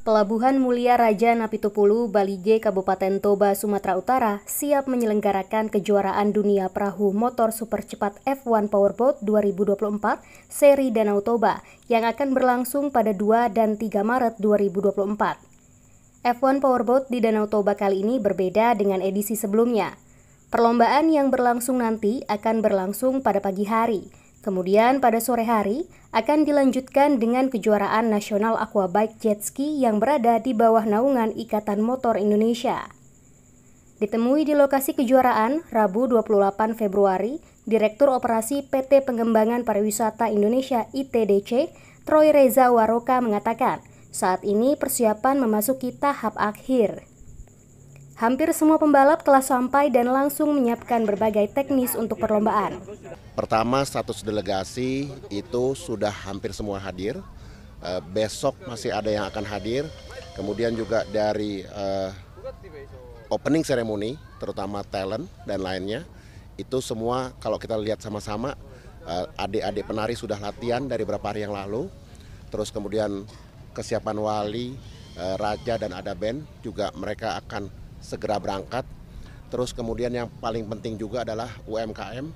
Pelabuhan Mulia Raja Napitupulu, Balige, Kabupaten Toba, Sumatera Utara siap menyelenggarakan kejuaraan dunia perahu motor super cepat F1 Powerboat 2024 seri Danau Toba yang akan berlangsung pada 2 dan 3 Maret 2024. F1 Powerboat di Danau Toba kali ini berbeda dengan edisi sebelumnya. Perlombaan yang berlangsung nanti akan berlangsung pada pagi hari, Kemudian pada sore hari akan dilanjutkan dengan kejuaraan nasional aquabike jet ski yang berada di bawah naungan Ikatan Motor Indonesia. Ditemui di lokasi kejuaraan Rabu 28 Februari, Direktur Operasi PT Pengembangan Pariwisata Indonesia ITDC, Troy Reza Waroka mengatakan, saat ini persiapan memasuki tahap akhir. Hampir semua pembalap telah sampai dan langsung menyiapkan berbagai teknis untuk perlombaan. Pertama, status delegasi itu sudah hampir semua hadir. Eh, besok masih ada yang akan hadir. Kemudian juga dari eh, opening ceremony, terutama talent dan lainnya, itu semua kalau kita lihat sama-sama, eh, adik-adik penari sudah latihan dari beberapa hari yang lalu. Terus kemudian kesiapan wali, raja dan ada band juga mereka akan segera berangkat. Terus kemudian yang paling penting juga adalah UMKM.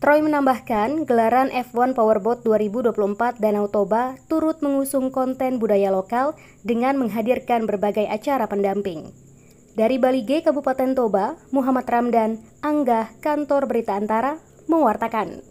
Troy menambahkan, gelaran F1 Powerboat 2024 Danau Toba turut mengusung konten budaya lokal dengan menghadirkan berbagai acara pendamping. Dari Bali G Kabupaten Toba, Muhammad Ramdan, Angga, Kantor Berita Antara, mewartakan.